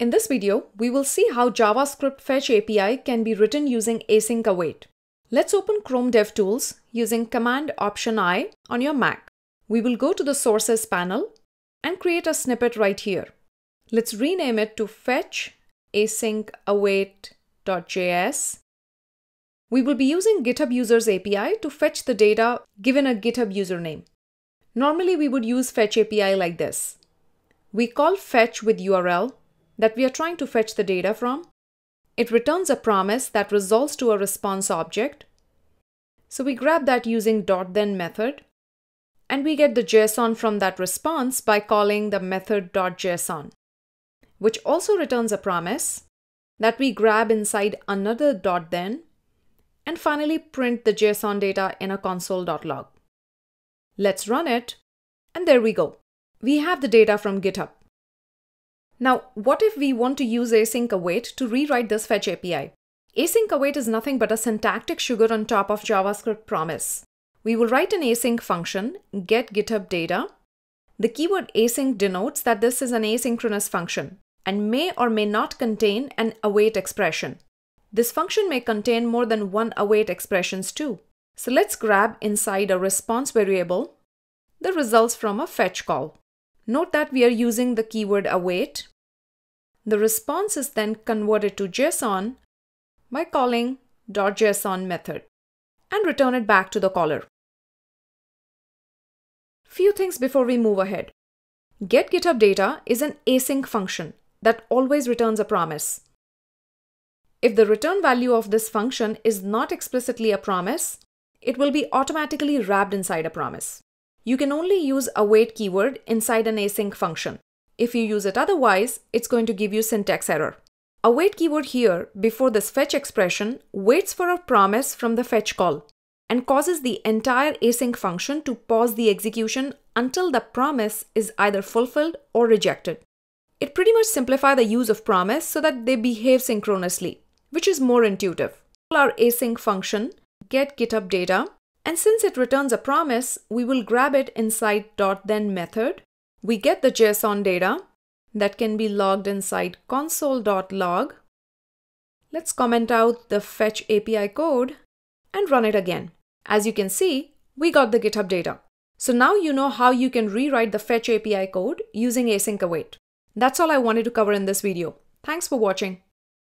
In this video, we will see how JavaScript Fetch API can be written using async await. Let's open Chrome DevTools using Command Option I on your Mac. We will go to the Sources panel and create a snippet right here. Let's rename it to fetch async await.js. We will be using GitHub Users API to fetch the data given a GitHub username. Normally, we would use fetch API like this. We call fetch with URL that we are trying to fetch the data from. It returns a promise that resolves to a response object. So we grab that using dot then method, and we get the JSON from that response by calling the method.json, which also returns a promise that we grab inside another dot then, and finally print the JSON data in a console.log. Let's run it, and there we go. We have the data from GitHub. Now, what if we want to use async await to rewrite this fetch API? Async await is nothing but a syntactic sugar on top of JavaScript promise. We will write an async function, get GitHub data. The keyword async denotes that this is an asynchronous function and may or may not contain an await expression. This function may contain more than one await expressions too. So let's grab inside a response variable the results from a fetch call. Note that we are using the keyword await the response is then converted to JSON by calling .json method and return it back to the caller. Few things before we move ahead. Get GitHub data is an async function that always returns a promise. If the return value of this function is not explicitly a promise, it will be automatically wrapped inside a promise. You can only use await keyword inside an async function. If you use it otherwise, it's going to give you syntax error. A wait keyword here, before this fetch expression, waits for a promise from the fetch call and causes the entire async function to pause the execution until the promise is either fulfilled or rejected. It pretty much simplifies the use of promise so that they behave synchronously, which is more intuitive. Our async function get GitHub data, and since it returns a promise, we will grab it inside .then method we get the JSON data that can be logged inside console.log. Let's comment out the fetch API code and run it again. As you can see, we got the GitHub data. So now you know how you can rewrite the fetch API code using async await. That's all I wanted to cover in this video. Thanks for watching.